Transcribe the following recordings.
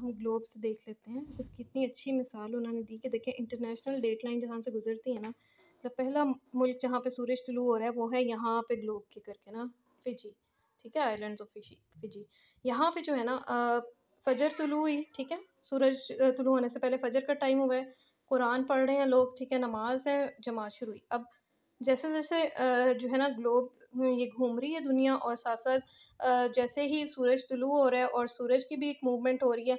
हम से देख लेते हैं उसकी इतनी अच्छी मिसाल उन्होंने दी कि देखें इंटरनेशनल डेट लाइन जहाँ से गुजरती है ना मतलब पहला मुल्क जहाँ पे सूरज तुलू हो रहा है वो है यहाँ पे ग्लोब के करके ना फिजी ठीक है आइलैंड ऑफ फिजी फिजी यहाँ पे जो है ना फजर तुलू हुई ठीक है सूरज तुलू होने से पहले फजर का टाइम हुआ है कुरान पढ़ रहे हैं लोग ठीक है नमाज है जमात शुरू हुई अब जैसे जैसे जो है ना ग्लोब ये घूम रही है दुनिया और साथ साथ जैसे ही सूरज तुलू हो रहा है और सूरज की भी एक मूवमेंट हो रही है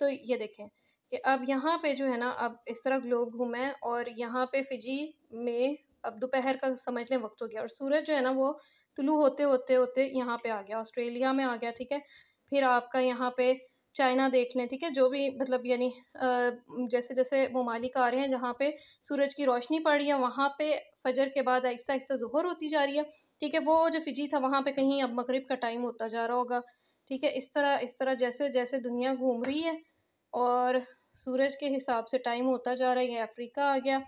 तो ये देखें कि अब यहाँ पे जो है ना अब इस तरह ग्लोब घूमा है और यहाँ पे फिजी में अब दोपहर का समझ लें वक्त हो गया और सूरज जो है ना वो तुलू होते होते होते यहाँ पे आ गया ऑस्ट्रेलिया में आ गया ठीक है फिर आपका यहाँ पे चाइना देख लें ठीक है जो भी मतलब यानी जैसे जैसे ममालिक आ रहे हैं जहाँ पे सूरज की रोशनी पड़ रही है वहाँ पे फजर के बाद आहिस्ता आहिस्ता जहर होती जा रही है ठीक है वो जो फिजी था वहाँ पे कहीं अब मगरब का टाइम होता जा रहा होगा ठीक है इस तरह इस तरह जैसे जैसे दुनिया घूम रही है और सूरज के हिसाब से टाइम होता जा रहा है ये अफ्रीका आ गया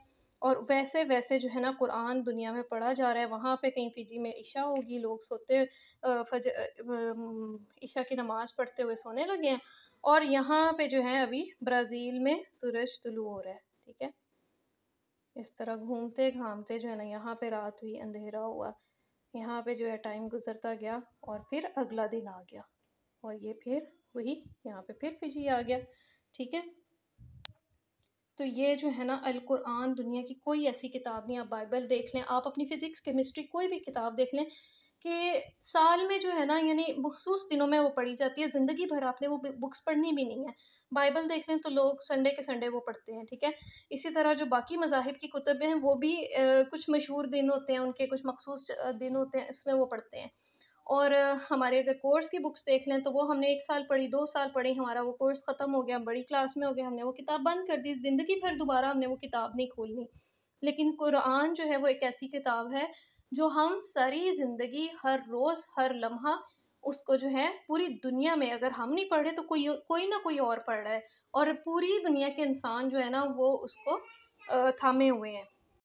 और वैसे वैसे जो है ना कुरान दुनिया में पढ़ा जा रहा है वहाँ पे कहीं फिजी में ईशा होगी लोग सोते फज ईशा की नमाज़ पढ़ते हुए सोने लगे हैं और यहाँ पे जो है अभी ब्राज़ील में सूरज तुलू हो रहा है ठीक है इस तरह घूमते घामते जो है ना यहाँ पे रात हुई अंधेरा हुआ यहाँ पे जो है टाइम गुजरता गया और फिर अगला दिन आ गया और ये फिर वही यहाँ पे फिर फिजी आ गया ठीक है तो ये जो है ना अल कुरान दुनिया की कोई ऐसी किताब नहीं आप बाइबल देख लें आप अपनी फ़िज़िक्स केमिस्ट्री कोई भी किताब देख लें कि साल में जो है ना यानी मखसूस दिनों में वो पढ़ी जाती है ज़िंदगी भर आपने वो बुक्स पढ़नी भी नहीं है बाइबल देख लें तो लोग संडे के संडे वो पढ़ते हैं ठीक है इसी तरह जो बाकी मजाहब की कुतबें हैं वो भी आ, कुछ मशहूर दिन होते हैं उनके कुछ मखसूस दिन होते हैं उसमें वो पढ़ते हैं और हमारे अगर कोर्स की बुक्स देख लें तो वो हमने एक साल पढ़ी दो साल पढ़ी हमारा वो कोर्स ख़त्म हो गया बड़ी क्लास में हो गया हमने वो किताब बंद कर दी ज़िंदगी भर दोबारा हमने वो किताब नहीं खोलनी लेकिन कुरान जो है वो एक ऐसी किताब है जो हम सारी ज़िंदगी हर रोज़ हर लम्हा उसको जो है पूरी दुनिया में अगर हम नहीं पढ़े तो कोई कोई ना कोई और पढ़ रहा है और पूरी दुनिया के इंसान जो है ना वो उसको थामे हुए हैं